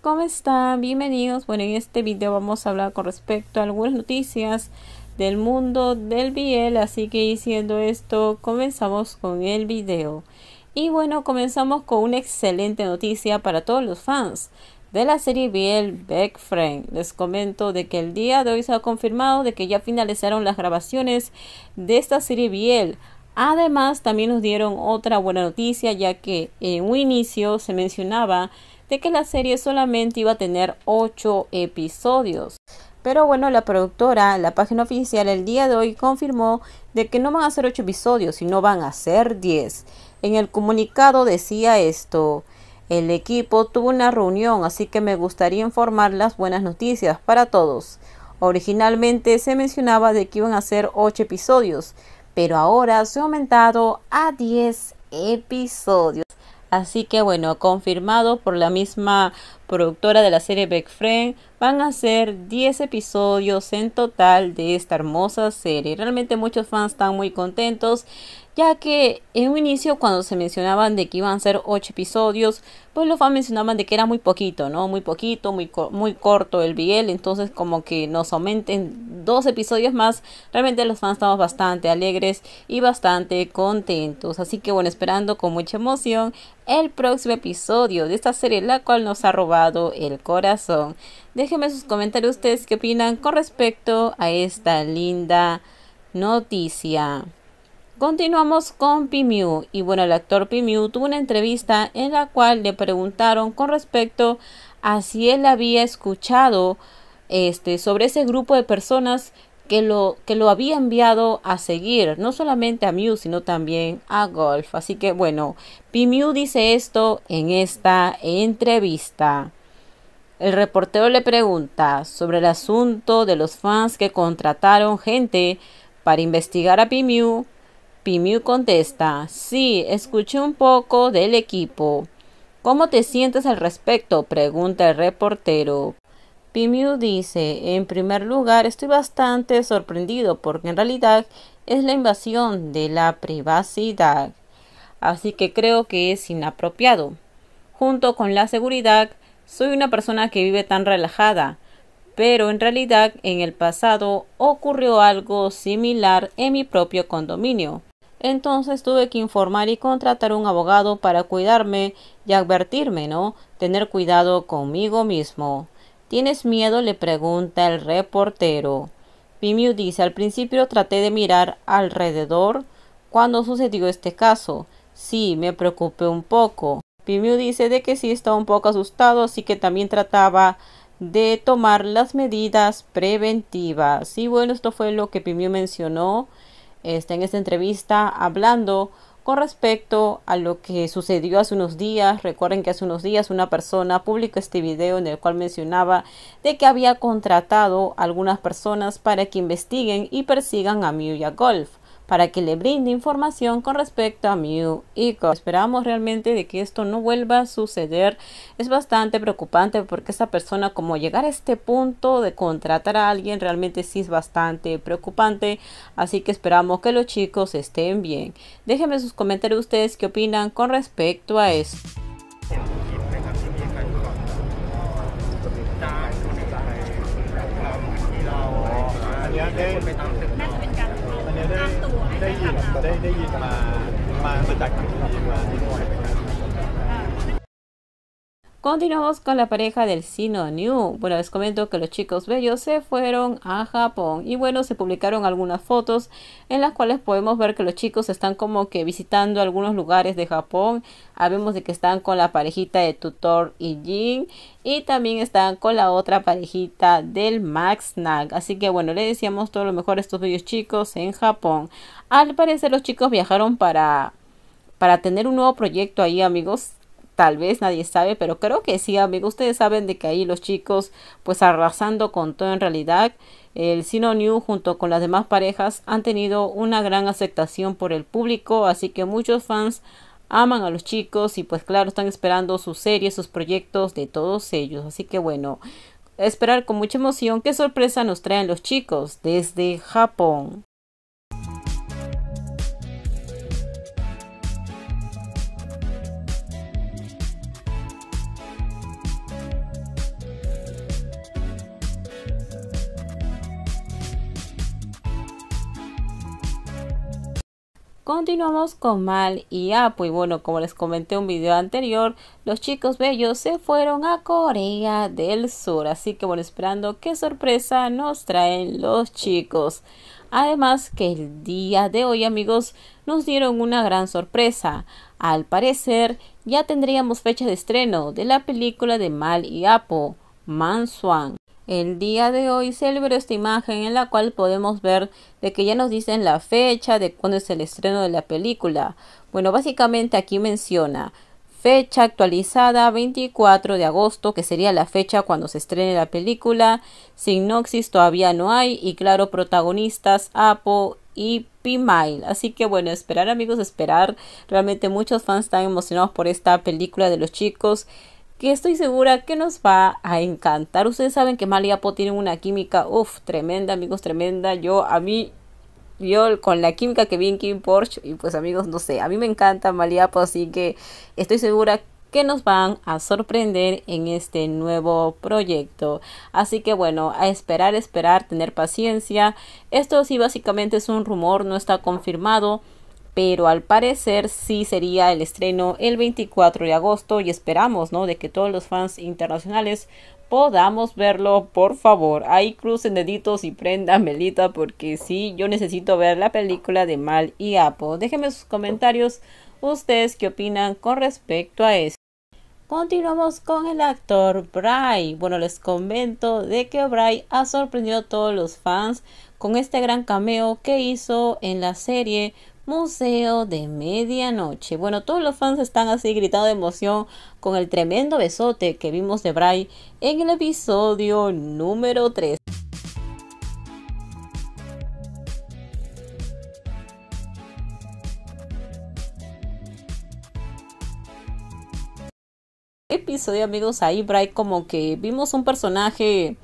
¿cómo están? Bienvenidos. Bueno, en este video vamos a hablar con respecto a algunas noticias del mundo del Biel. así que diciendo esto, comenzamos con el video. Y bueno, comenzamos con una excelente noticia para todos los fans de la serie Biel Back Les comento de que el día de hoy se ha confirmado de que ya finalizaron las grabaciones de esta serie BL. Además, también nos dieron otra buena noticia, ya que en un inicio se mencionaba de que la serie solamente iba a tener 8 episodios. Pero bueno, la productora, la página oficial el día de hoy confirmó de que no van a ser 8 episodios, sino van a ser 10. En el comunicado decía esto. El equipo tuvo una reunión, así que me gustaría informar las buenas noticias para todos. Originalmente se mencionaba de que iban a ser 8 episodios, pero ahora se ha aumentado a 10 episodios. Así que bueno, confirmado por la misma productora de la serie *Beck Friend, van a ser 10 episodios en total de esta hermosa serie. Realmente muchos fans están muy contentos, ya que en un inicio cuando se mencionaban de que iban a ser 8 episodios, pues los fans mencionaban de que era muy poquito, ¿no? Muy poquito, muy, muy corto el BL, entonces como que nos aumenten dos episodios más. Realmente los fans estamos bastante alegres y bastante contentos. Así que bueno, esperando con mucha emoción el próximo episodio de esta serie, la cual nos ha robado el corazón. Déjenme sus comentarios ustedes qué opinan con respecto a esta linda noticia. Continuamos con Pimiu y bueno, el actor Pimiu tuvo una entrevista en la cual le preguntaron con respecto a si él había escuchado este, sobre ese grupo de personas que lo, que lo había enviado a seguir, no solamente a Mew, sino también a Golf. Así que bueno, Pimew dice esto en esta entrevista. El reportero le pregunta sobre el asunto de los fans que contrataron gente para investigar a Pimew. Pimew contesta, sí, escuché un poco del equipo. ¿Cómo te sientes al respecto? pregunta el reportero. Pimiu dice, en primer lugar, estoy bastante sorprendido porque en realidad es la invasión de la privacidad. Así que creo que es inapropiado. Junto con la seguridad, soy una persona que vive tan relajada, pero en realidad en el pasado ocurrió algo similar en mi propio condominio. Entonces tuve que informar y contratar un abogado para cuidarme y advertirme, ¿no? Tener cuidado conmigo mismo. ¿Tienes miedo? le pregunta el reportero. Pimiu dice, al principio traté de mirar alrededor cuando sucedió este caso. Sí, me preocupé un poco. Pimiu dice de que sí está un poco asustado, así que también trataba de tomar las medidas preventivas. Y bueno, esto fue lo que Pimiu mencionó este, en esta entrevista hablando con respecto a lo que sucedió hace unos días, recuerden que hace unos días una persona publicó este video en el cual mencionaba de que había contratado algunas personas para que investiguen y persigan a Miuya Golf para que le brinde información con respecto a Mew y Esperamos realmente de que esto no vuelva a suceder. Es bastante preocupante porque esta persona como llegar a este punto de contratar a alguien realmente sí es bastante preocupante. Así que esperamos que los chicos estén bien. Déjenme sus comentarios ustedes qué opinan con respecto a esto. ได้ยินได้ได้ยินมามามาจากทางทีมมาที่หน่วยนะครับ Continuamos con la pareja del Sino New. Bueno, les comento que los chicos bellos se fueron a Japón y bueno, se publicaron algunas fotos en las cuales podemos ver que los chicos están como que visitando algunos lugares de Japón. Habemos de que están con la parejita de Tutor y Jin y también están con la otra parejita del Max Nag. Así que bueno, le decíamos todo lo mejor a estos bellos chicos en Japón. Al parecer los chicos viajaron para para tener un nuevo proyecto ahí, amigos tal vez nadie sabe, pero creo que sí, amigo. ustedes saben de que ahí los chicos, pues arrasando con todo en realidad, el Sino New junto con las demás parejas han tenido una gran aceptación por el público, así que muchos fans aman a los chicos y pues claro, están esperando sus series, sus proyectos de todos ellos, así que bueno, esperar con mucha emoción qué sorpresa nos traen los chicos desde Japón. Continuamos con Mal y Apo Y bueno, como les comenté en un video anterior, los chicos bellos se fueron a Corea del Sur. Así que bueno, esperando qué sorpresa nos traen los chicos. Además que el día de hoy amigos nos dieron una gran sorpresa. Al parecer ya tendríamos fecha de estreno de la película de Mal y Apo, Man Swan. El día de hoy celebro esta imagen en la cual podemos ver de que ya nos dicen la fecha de cuándo es el estreno de la película. Bueno, básicamente aquí menciona fecha actualizada 24 de agosto, que sería la fecha cuando se estrene la película. Sinopsis todavía no hay y claro, protagonistas Apo y Pimail. Así que bueno, esperar amigos, esperar. Realmente muchos fans están emocionados por esta película de los chicos que estoy segura que nos va a encantar. Ustedes saben que Maliapo tiene una química, uf tremenda, amigos, tremenda. Yo, a mí, yo con la química que vi en Kim Porsche, y pues amigos, no sé, a mí me encanta Maliapo. así que estoy segura que nos van a sorprender en este nuevo proyecto. Así que bueno, a esperar, esperar, tener paciencia. Esto sí básicamente es un rumor, no está confirmado pero al parecer sí sería el estreno el 24 de agosto y esperamos, ¿no? De que todos los fans internacionales podamos verlo, por favor. Ahí crucen deditos y prendan melita. porque sí, yo necesito ver la película de Mal y Apo. Déjenme sus comentarios ustedes qué opinan con respecto a esto. Continuamos con el actor Bry. Bueno, les comento de que Bray ha sorprendido a todos los fans con este gran cameo que hizo en la serie Museo de Medianoche. Bueno, todos los fans están así gritando de emoción con el tremendo besote que vimos de Bray en el episodio número 3. Episodio amigos, ahí Bray como que vimos un personaje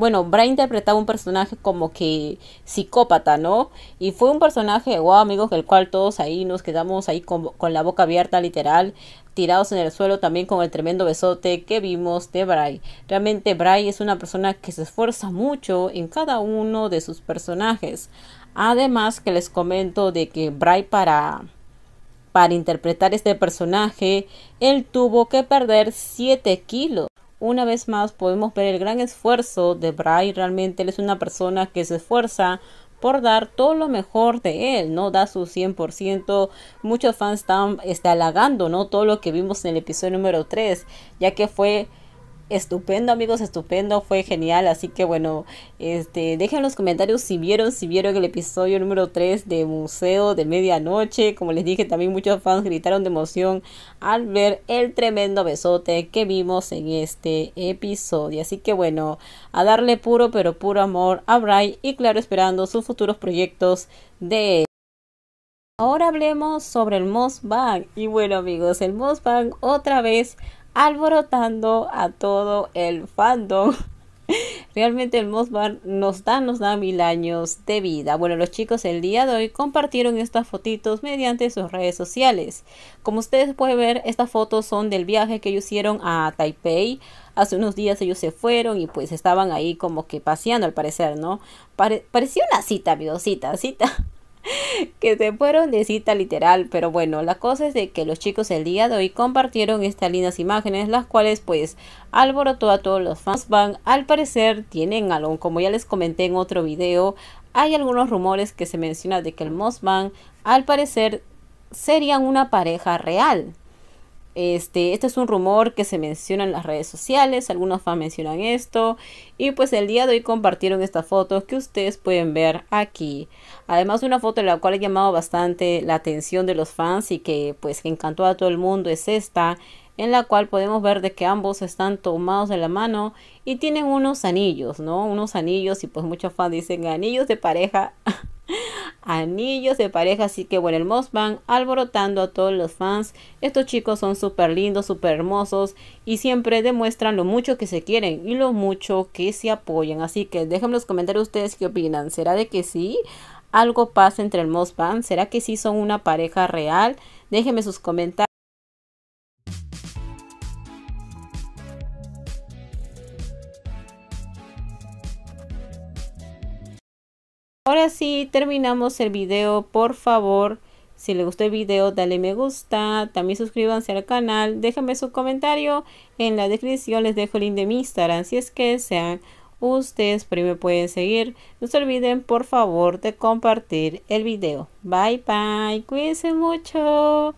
bueno, Brian interpretaba un personaje como que psicópata, ¿no? Y fue un personaje, wow, amigos, el cual todos ahí nos quedamos ahí con, la boca abierta, literal, tirados en el suelo también con el tremendo besote que vimos de Bray. Realmente Bray es una persona que se esfuerza mucho en cada uno de sus personajes. Además que les comento de que Bray para para interpretar este personaje, él tuvo que perder 7 kilos una vez más podemos ver el gran esfuerzo de Bray. Realmente él es una persona que se esfuerza por dar todo lo mejor de él, ¿no? Da su 100%. Muchos fans están, este, halagando, ¿no? Todo lo que vimos en el episodio número 3, ya que fue estupendo amigos, estupendo, fue genial, así que bueno, este, dejen en los comentarios si vieron, si vieron el episodio número 3 de Museo de Medianoche, como les dije también muchos fans gritaron de emoción al ver el tremendo besote que vimos en este episodio, así que bueno, a darle puro pero puro amor a Bray y claro esperando sus futuros proyectos de Ahora hablemos sobre el Moss Bang Y bueno amigos, el Moss Bang otra vez alborotando a todo el fandom. Realmente el Mosbar nos da, nos da mil años de vida. Bueno, los chicos el día de hoy compartieron estas fotitos mediante sus redes sociales. Como ustedes pueden ver, estas fotos son del viaje que ellos hicieron a Taipei. Hace unos días ellos se fueron y pues estaban ahí como que paseando al parecer, ¿no? Pareció una cita, amigos, cita, cita que se fueron de cita literal, pero bueno, la cosa es de que los chicos el día de hoy compartieron estas lindas imágenes, las cuales pues alborotó a todos los fans. al parecer tienen algo, como ya les comenté en otro video, hay algunos rumores que se menciona de que el Bang al parecer serían una pareja real. Este, este, es un rumor que se menciona en las redes sociales, algunos fans mencionan esto y pues el día de hoy compartieron esta foto que ustedes pueden ver aquí. Además una foto en la cual ha llamado bastante la atención de los fans y que pues encantó a todo el mundo es esta en la cual podemos ver de que ambos están tomados de la mano y tienen unos anillos, ¿no? Unos anillos y pues muchos fans dicen anillos de pareja. anillos de pareja. Así que bueno, el Moss alborotando a todos los fans. Estos chicos son súper lindos, súper hermosos y siempre demuestran lo mucho que se quieren y lo mucho que se apoyan. Así que déjenme los comentarios ustedes qué opinan. ¿Será de que sí? ¿Algo pasa entre el Moss ¿Será que sí son una pareja real? Déjenme sus comentarios. Ahora sí, terminamos el video. Por favor, si le gustó el video, dale me gusta. También suscríbanse al canal. Déjenme su comentario. En la descripción les dejo el link de mi Instagram. Si es que sean ustedes, pero me pueden seguir. No se olviden, por favor, de compartir el video. Bye, bye. Cuídense mucho.